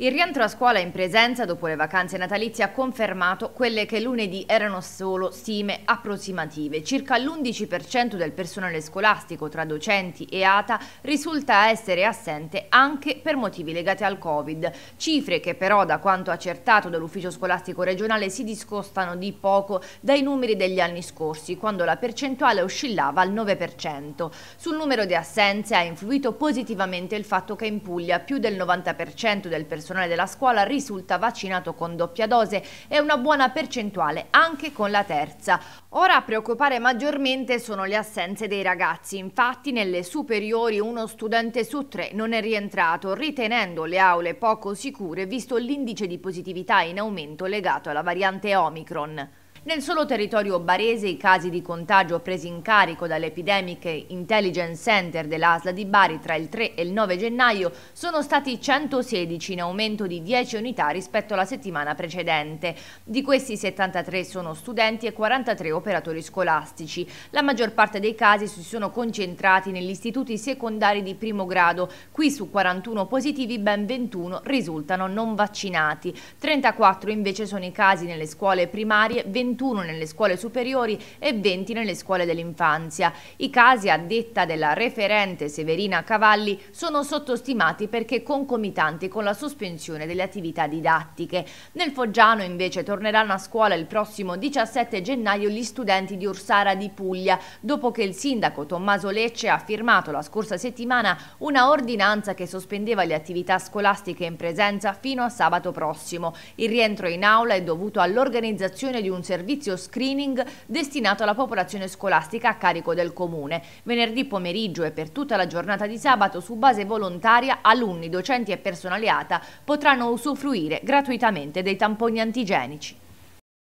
Il rientro a scuola in presenza dopo le vacanze natalizie ha confermato quelle che lunedì erano solo stime approssimative. Circa l'11% del personale scolastico tra docenti e ATA risulta essere assente anche per motivi legati al Covid, cifre che però da quanto accertato dall'ufficio scolastico regionale si discostano di poco dai numeri degli anni scorsi, quando la percentuale oscillava al 9%. Sul numero di assenze ha influito positivamente il fatto che in Puglia più del 90% del personale personale della scuola risulta vaccinato con doppia dose e una buona percentuale anche con la terza. Ora a preoccupare maggiormente sono le assenze dei ragazzi, infatti nelle superiori uno studente su tre non è rientrato, ritenendo le aule poco sicure visto l'indice di positività in aumento legato alla variante Omicron. Nel solo territorio barese i casi di contagio presi in carico dall'Epidemic Intelligence Center dell'ASLA di Bari tra il 3 e il 9 gennaio sono stati 116 in aumento di 10 unità rispetto alla settimana precedente. Di questi 73 sono studenti e 43 operatori scolastici. La maggior parte dei casi si sono concentrati negli istituti secondari di primo grado. Qui su 41 positivi ben 21 risultano non vaccinati. 34 invece sono i casi nelle scuole primarie, 21 21 nelle scuole superiori e 20 nelle scuole dell'infanzia. I casi, a detta della referente Severina Cavalli, sono sottostimati perché concomitanti con la sospensione delle attività didattiche. Nel Foggiano invece torneranno a scuola il prossimo 17 gennaio gli studenti di Ursara di Puglia, dopo che il sindaco Tommaso Lecce ha firmato la scorsa settimana una ordinanza che sospendeva le attività scolastiche in presenza fino a sabato prossimo. Il rientro in aula è dovuto all'organizzazione di un servizio servizio screening destinato alla popolazione scolastica a carico del Comune. Venerdì pomeriggio e per tutta la giornata di sabato su base volontaria alunni, docenti e personale ATA potranno usufruire gratuitamente dei tamponi antigenici.